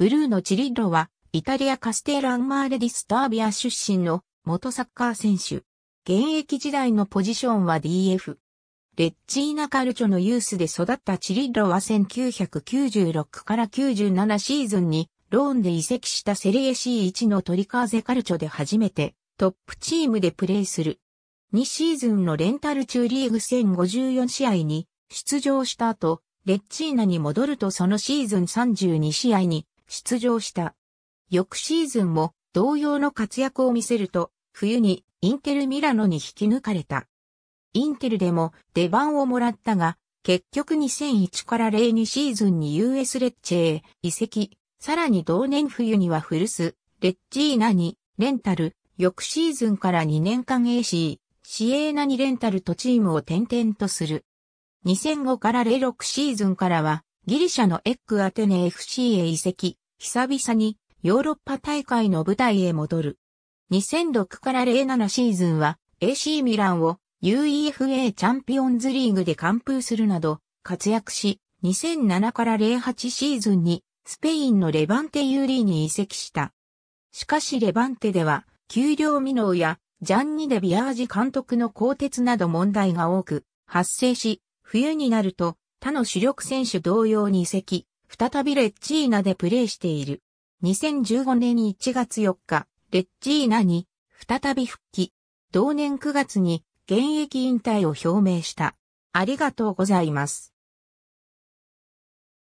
ブルーのチリッロは、イタリアカステーランマーレディスタービア出身の元サッカー選手。現役時代のポジションは DF。レッチーナカルチョのユースで育ったチリッロは1996から97シーズンにローンで移籍したセリエ C1 のトリカーゼカルチョで初めてトップチームでプレーする。2シーズンのレンタル中リーグ1054試合に出場した後、レッチーナに戻るとそのシーズン32試合に出場した。翌シーズンも同様の活躍を見せると、冬にインテルミラノに引き抜かれた。インテルでも出番をもらったが、結局2001から02シーズンに US レッチェへ移籍、さらに同年冬には古ス、レッジーナにレンタル、翌シーズンから2年間 AC、シエーナにレンタルとチームを転々とする。2005から06シーズンからはギリシャのエッグアテネ FC へ移籍、久々にヨーロッパ大会の舞台へ戻る。2006から07シーズンは AC ミランを UEFA チャンピオンズリーグで完封するなど活躍し、2007から08シーズンにスペインのレバンテユーリーに移籍した。しかしレバンテでは、給料未納やジャンニ・デ・ビアージ監督の更迭など問題が多く発生し、冬になると他の主力選手同様に移籍、再びレッチーナでプレーしている。2015年1月4日、レッチーナに再び復帰。同年9月に現役引退を表明した。ありがとうございます。